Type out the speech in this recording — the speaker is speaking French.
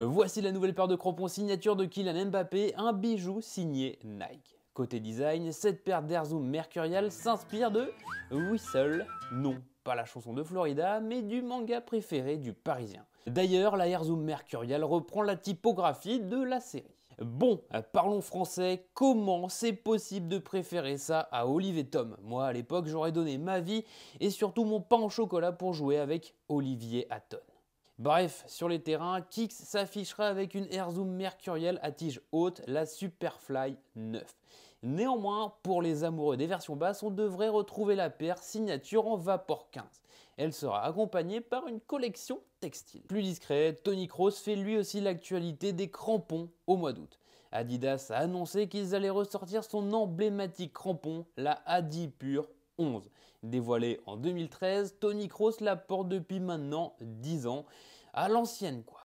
Voici la nouvelle paire de crampons signature de Kylian Mbappé, un bijou signé Nike. Côté design, cette paire d'Air Zoom Mercurial s'inspire de Whistle, non pas la chanson de Florida, mais du manga préféré du Parisien. D'ailleurs, la Air Zoom Mercurial reprend la typographie de la série. Bon, parlons français, comment c'est possible de préférer ça à Olivier Tom Moi, à l'époque, j'aurais donné ma vie et surtout mon pain au chocolat pour jouer avec Olivier Hatton. Bref, sur les terrains, Kix s'affichera avec une Air Zoom mercurielle à tige haute, la Superfly 9. Néanmoins, pour les amoureux des versions basses, on devrait retrouver la paire signature en Vapor 15. Elle sera accompagnée par une collection textile. Plus discret, Tony Cross fait lui aussi l'actualité des crampons au mois d'août. Adidas a annoncé qu'ils allaient ressortir son emblématique crampon, la Adi Pure Dévoilé en 2013, Tony Cross la porte depuis maintenant 10 ans. À l'ancienne, quoi.